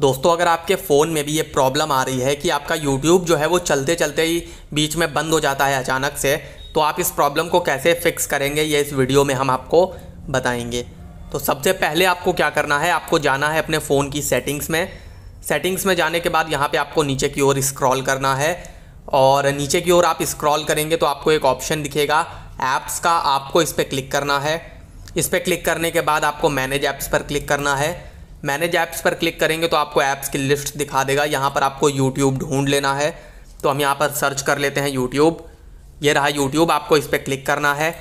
दोस्तों अगर आपके फ़ोन में भी ये प्रॉब्लम आ रही है कि आपका यूट्यूब जो है वो चलते चलते ही बीच में बंद हो जाता है अचानक से तो आप इस प्रॉब्लम को कैसे फिक्स करेंगे ये इस वीडियो में हम आपको बताएंगे तो सबसे पहले आपको क्या करना है आपको जाना है अपने फ़ोन की सेटिंग्स में सेटिंग्स में जाने के बाद यहाँ पर आपको नीचे की ओर स्क्रॉल करना है और नीचे की ओर आप स्क्रॉल करेंगे तो आपको एक ऑप्शन दिखेगा ऐप्स का आपको इस पर क्लिक करना है इस पर क्लिक करने के बाद आपको मैनेज ऐप्स पर क्लिक करना है मैनेज ऐप्स पर क्लिक करेंगे तो आपको ऐप्स की लिस्ट दिखा देगा यहाँ पर आपको यूट्यूब ढूंढ लेना है तो हम यहाँ पर सर्च कर लेते हैं यूट्यूब ये रहा यूट्यूब आपको इस पर क्लिक करना है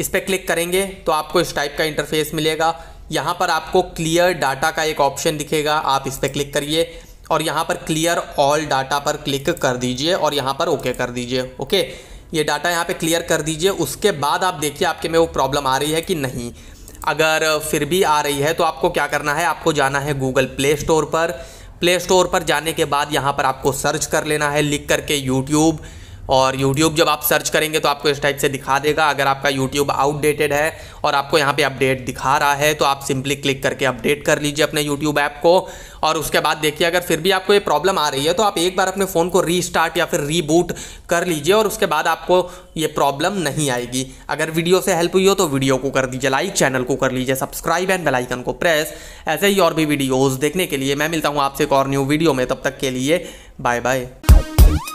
इस पर क्लिक करेंगे तो आपको इस टाइप का इंटरफेस मिलेगा यहाँ पर आपको क्लियर डाटा का एक ऑप्शन दिखेगा आप इस पर क्लिक करिए और यहाँ पर क्लियर ऑल डाटा पर क्लिक कर दीजिए और यहाँ पर ओके कर दीजिए ओके ये डाटा यहाँ पे क्लियर कर दीजिए उसके बाद आप देखिए आपके में वो प्रॉब्लम आ रही है कि नहीं अगर फिर भी आ रही है तो आपको क्या करना है आपको जाना है गूगल प्ले स्टोर पर प्ले स्टोर पर जाने के बाद यहाँ पर आपको सर्च कर लेना है लिख करके यूट्यूब और YouTube जब आप सर्च करेंगे तो आपको इस टाइप से दिखा देगा अगर आपका YouTube आउटडेटेड है और आपको यहाँ पे अपडेट दिखा रहा है तो आप सिंपली क्लिक करके अपडेट कर लीजिए अपने YouTube ऐप को और उसके बाद देखिए अगर फिर भी आपको ये प्रॉब्लम आ रही है तो आप एक बार अपने फ़ोन को रीस्टार्ट या फिर रीबूट कर लीजिए और उसके बाद आपको ये प्रॉब्लम नहीं आएगी अगर वीडियो से हेल्प हुई हो तो वीडियो को कर दीजिए लाइक चैनल को कर लीजिए सब्सक्राइब एंड बेलाइकन को प्रेस ऐसे ही और भी वीडियोज़ देखने के लिए मैं मिलता हूँ आपसे एक और न्यू वीडियो में तब तक के लिए बाय बाय